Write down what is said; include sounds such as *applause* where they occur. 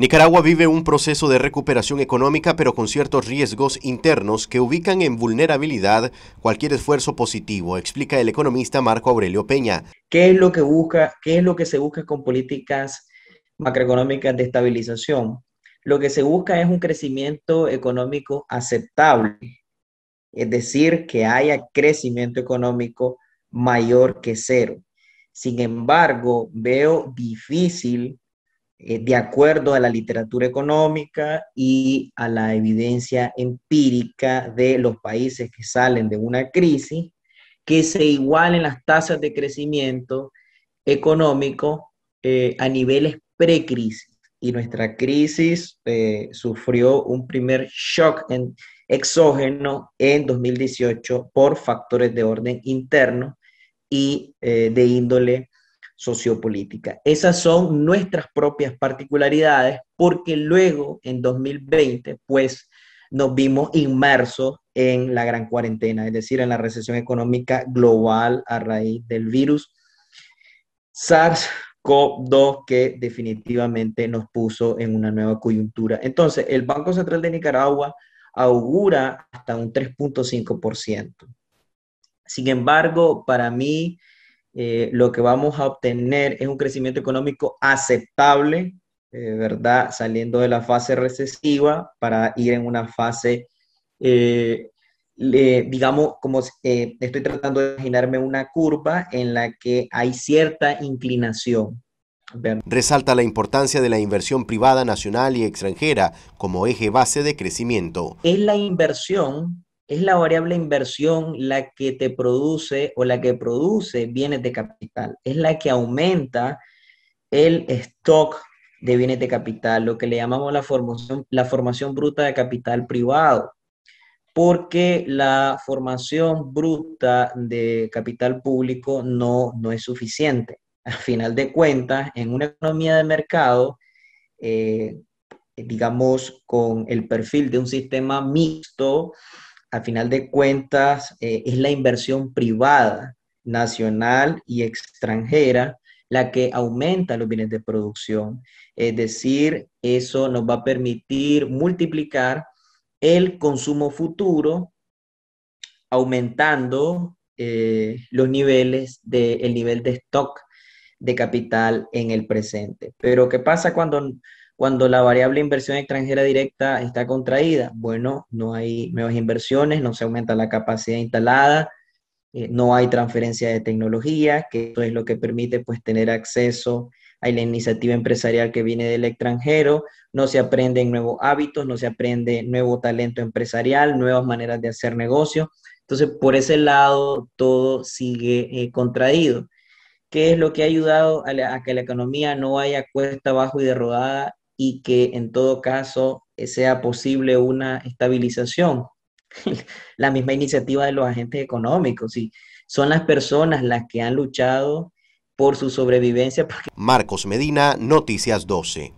Nicaragua vive un proceso de recuperación económica, pero con ciertos riesgos internos que ubican en vulnerabilidad cualquier esfuerzo positivo, explica el economista Marco Aurelio Peña. ¿Qué es lo que busca, qué es lo que se busca con políticas macroeconómicas de estabilización? Lo que se busca es un crecimiento económico aceptable, es decir, que haya crecimiento económico mayor que cero. Sin embargo, veo difícil eh, de acuerdo a la literatura económica y a la evidencia empírica de los países que salen de una crisis, que se igualen las tasas de crecimiento económico eh, a niveles precrisis. Y nuestra crisis eh, sufrió un primer shock exógeno en 2018 por factores de orden interno y de índole sociopolítica. Esas son nuestras propias particularidades porque luego en 2020 pues nos vimos inmersos en la gran cuarentena, es decir, en la recesión económica global a raíz del virus SARS-CoV-2 que definitivamente nos puso en una nueva coyuntura. Entonces, el Banco Central de Nicaragua augura hasta un 3.5%. Sin embargo, para mí eh, lo que vamos a obtener es un crecimiento económico aceptable, eh, ¿verdad? Saliendo de la fase recesiva para ir en una fase, eh, digamos, como estoy tratando de imaginarme una curva en la que hay cierta inclinación, Resalta la importancia de la inversión privada nacional y extranjera como eje base de crecimiento. Es la inversión es la variable inversión la que te produce o la que produce bienes de capital, es la que aumenta el stock de bienes de capital, lo que le llamamos la formación, la formación bruta de capital privado, porque la formación bruta de capital público no, no es suficiente. Al final de cuentas, en una economía de mercado, eh, digamos, con el perfil de un sistema mixto, al final de cuentas eh, es la inversión privada, nacional y extranjera, la que aumenta los bienes de producción. Es decir, eso nos va a permitir multiplicar el consumo futuro, aumentando eh, los niveles del nivel de stock de capital en el presente. Pero ¿qué pasa cuando cuando la variable inversión extranjera directa está contraída? Bueno, no hay nuevas inversiones, no se aumenta la capacidad instalada, eh, no hay transferencia de tecnología, que eso es lo que permite pues tener acceso a la iniciativa empresarial que viene del extranjero, no se aprenden nuevos hábitos, no se aprende nuevo talento empresarial, nuevas maneras de hacer negocio. Entonces, por ese lado, todo sigue eh, contraído. ¿Qué es lo que ha ayudado a, que la economía no haya cuesta abajo y derrodada y que en todo caso eh, sea posible una estabilización. *laughs* la misma iniciativa de los agentes económicos, y Son las personas las que han luchado por su sobrevivencia. Marcos Medina, Noticias 12.